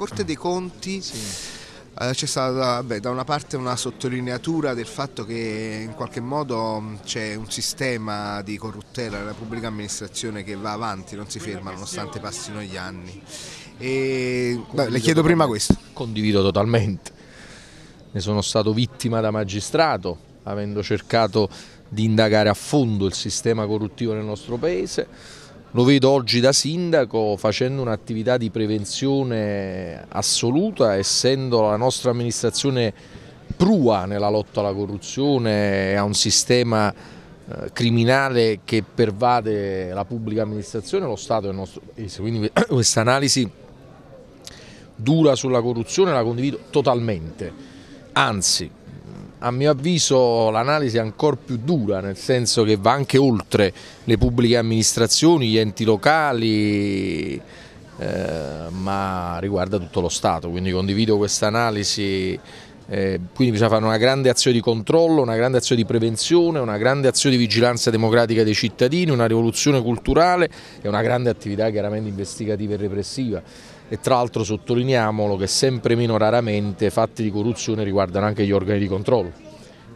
Corte dei Conti... Sì eh, c'è stata beh, da una parte una sottolineatura del fatto che in qualche modo c'è un sistema di corruttela nella pubblica amministrazione che va avanti, non si ferma nonostante passino gli anni. E, beh, le chiedo prima questo. Condivido totalmente. Ne sono stato vittima da magistrato, avendo cercato di indagare a fondo il sistema corruttivo nel nostro paese lo vedo oggi da sindaco facendo un'attività di prevenzione assoluta, essendo la nostra amministrazione prua nella lotta alla corruzione e a un sistema eh, criminale che pervade la pubblica amministrazione, lo Stato e il nostro Paese. Quindi questa analisi dura sulla corruzione la condivido totalmente, anzi a mio avviso l'analisi è ancora più dura, nel senso che va anche oltre le pubbliche amministrazioni, gli enti locali, eh, ma riguarda tutto lo Stato, quindi condivido questa analisi. Eh, quindi bisogna fare una grande azione di controllo, una grande azione di prevenzione, una grande azione di vigilanza democratica dei cittadini, una rivoluzione culturale e una grande attività chiaramente investigativa e repressiva e tra l'altro sottolineiamolo che sempre meno raramente fatti di corruzione riguardano anche gli organi di controllo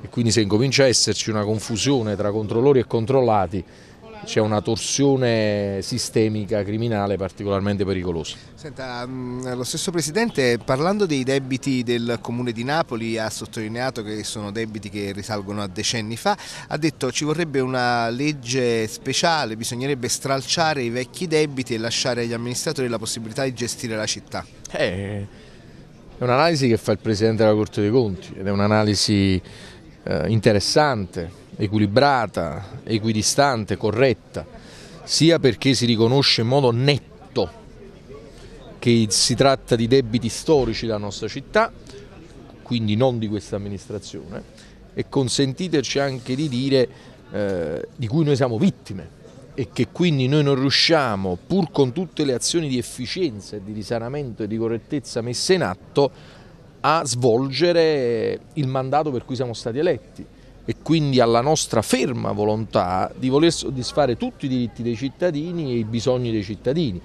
e quindi se incomincia a esserci una confusione tra controllori e controllati c'è una torsione sistemica criminale particolarmente pericolosa. Senta, mm, lo stesso Presidente parlando dei debiti del Comune di Napoli ha sottolineato che sono debiti che risalgono a decenni fa, ha detto ci vorrebbe una legge speciale, bisognerebbe stralciare i vecchi debiti e lasciare agli amministratori la possibilità di gestire la città. Eh, è un'analisi che fa il Presidente della Corte dei Conti ed è un'analisi eh, interessante, equilibrata, equidistante, corretta, sia perché si riconosce in modo netto che si tratta di debiti storici della nostra città, quindi non di questa amministrazione, e consentiteci anche di dire eh, di cui noi siamo vittime e che quindi noi non riusciamo, pur con tutte le azioni di efficienza, di risanamento e di correttezza messe in atto, a svolgere il mandato per cui siamo stati eletti e quindi alla nostra ferma volontà di voler soddisfare tutti i diritti dei cittadini e i bisogni dei cittadini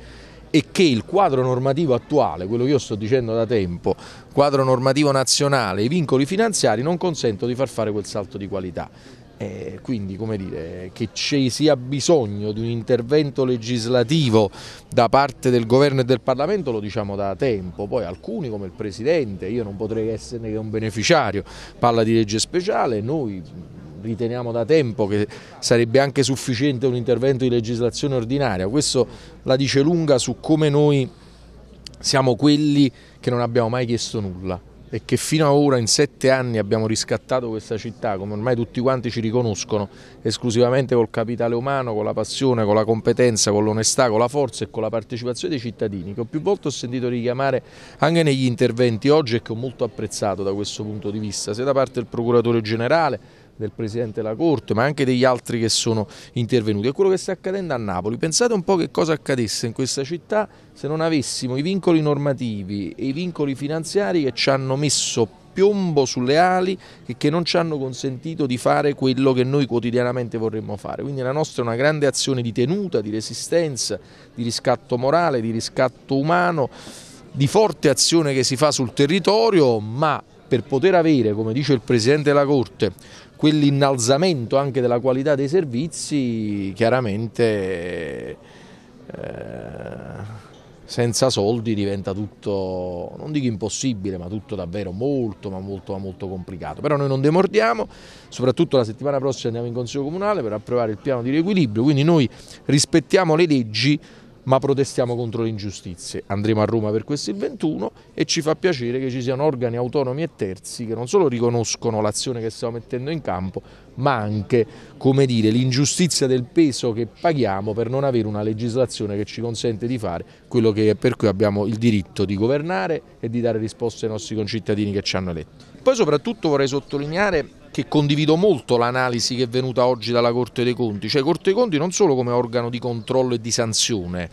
e che il quadro normativo attuale, quello che io sto dicendo da tempo, quadro normativo nazionale, i vincoli finanziari non consentono di far fare quel salto di qualità. Eh, quindi come dire, che ci sia bisogno di un intervento legislativo da parte del governo e del Parlamento lo diciamo da tempo, poi alcuni come il Presidente, io non potrei esserne che un beneficiario, parla di legge speciale, noi riteniamo da tempo che sarebbe anche sufficiente un intervento di legislazione ordinaria, questo la dice lunga su come noi siamo quelli che non abbiamo mai chiesto nulla e che fino ad ora in sette anni abbiamo riscattato questa città, come ormai tutti quanti ci riconoscono, esclusivamente col capitale umano, con la passione, con la competenza, con l'onestà, con la forza e con la partecipazione dei cittadini, che ho più volte ho sentito richiamare anche negli interventi oggi e che ho molto apprezzato da questo punto di vista, sia da parte del Procuratore Generale, del Presidente della Corte, ma anche degli altri che sono intervenuti. È quello che sta accadendo a Napoli. Pensate un po' che cosa accadesse in questa città se non avessimo i vincoli normativi e i vincoli finanziari che ci hanno messo piombo sulle ali e che non ci hanno consentito di fare quello che noi quotidianamente vorremmo fare. Quindi la nostra è una grande azione di tenuta, di resistenza, di riscatto morale, di riscatto umano, di forte azione che si fa sul territorio, ma per poter avere, come dice il Presidente della Corte, quell'innalzamento anche della qualità dei servizi chiaramente eh, senza soldi diventa tutto, non dico impossibile, ma tutto davvero molto, ma molto, ma molto complicato. Però noi non demordiamo, soprattutto la settimana prossima andiamo in Consiglio Comunale per approvare il piano di riequilibrio, quindi noi rispettiamo le leggi ma protestiamo contro le ingiustizie. Andremo a Roma per questo il 21 e ci fa piacere che ci siano organi autonomi e terzi che non solo riconoscono l'azione che stiamo mettendo in campo, ma anche l'ingiustizia del peso che paghiamo per non avere una legislazione che ci consente di fare quello che, per cui abbiamo il diritto di governare e di dare risposte ai nostri concittadini che ci hanno eletto. Poi soprattutto vorrei sottolineare che condivido molto l'analisi che è venuta oggi dalla Corte dei Conti, cioè Corte dei Conti non solo come organo di controllo e di sanzione,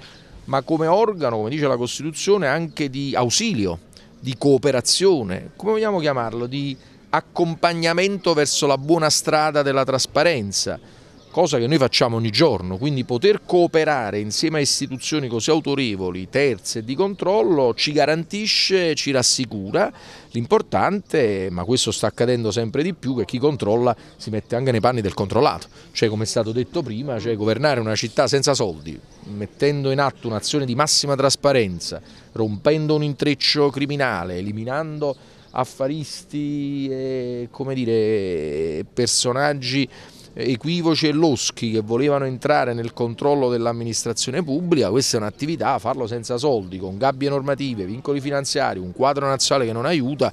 ma come organo, come dice la Costituzione, anche di ausilio, di cooperazione, come vogliamo chiamarlo, di accompagnamento verso la buona strada della trasparenza cosa che noi facciamo ogni giorno, quindi poter cooperare insieme a istituzioni così autorevoli, terze e di controllo ci garantisce, ci rassicura, l'importante, ma questo sta accadendo sempre di più, che chi controlla si mette anche nei panni del controllato, cioè come è stato detto prima, cioè governare una città senza soldi, mettendo in atto un'azione di massima trasparenza, rompendo un intreccio criminale, eliminando affaristi e dire, personaggi equivoci e loschi che volevano entrare nel controllo dell'amministrazione pubblica, questa è un'attività, farlo senza soldi, con gabbie normative, vincoli finanziari, un quadro nazionale che non aiuta,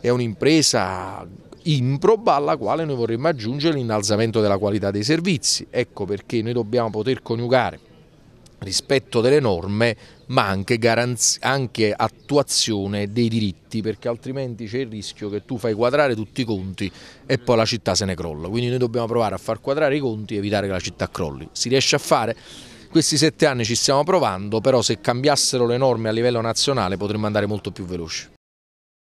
è un'impresa improba alla quale noi vorremmo aggiungere l'innalzamento della qualità dei servizi. Ecco perché noi dobbiamo poter coniugare rispetto delle norme ma anche, anche, attuazione dei diritti perché altrimenti c'è il rischio che tu fai quadrare tutti i conti e poi la città se ne crolla quindi noi dobbiamo provare a far quadrare i conti e evitare che la città crolli si riesce a fare? Questi sette anni ci stiamo provando però se cambiassero le norme a livello nazionale potremmo andare molto più veloci